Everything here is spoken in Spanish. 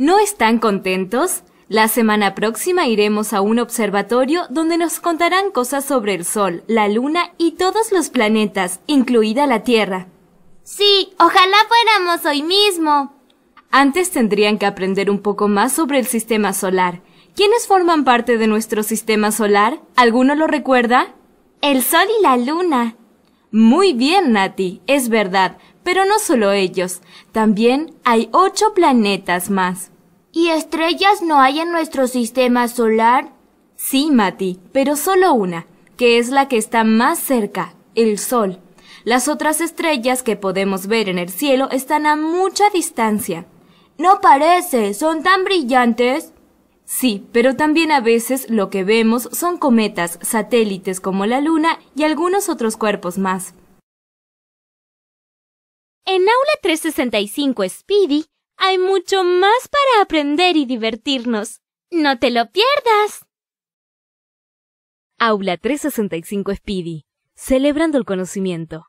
¿No están contentos? La semana próxima iremos a un observatorio donde nos contarán cosas sobre el Sol, la Luna y todos los planetas, incluida la Tierra. Sí, ojalá fuéramos hoy mismo. Antes tendrían que aprender un poco más sobre el sistema solar. ¿Quiénes forman parte de nuestro sistema solar? ¿Alguno lo recuerda? El Sol y la Luna. Muy bien, Nati, es verdad, pero no solo ellos, también hay ocho planetas más. ¿Y estrellas no hay en nuestro sistema solar? Sí, Mati, pero solo una, que es la que está más cerca, el Sol. Las otras estrellas que podemos ver en el cielo están a mucha distancia. No parece, son tan brillantes. Sí, pero también a veces lo que vemos son cometas, satélites como la Luna y algunos otros cuerpos más. En Aula 365 Speedy hay mucho más para aprender y divertirnos. ¡No te lo pierdas! Aula 365 Speedy, celebrando el conocimiento.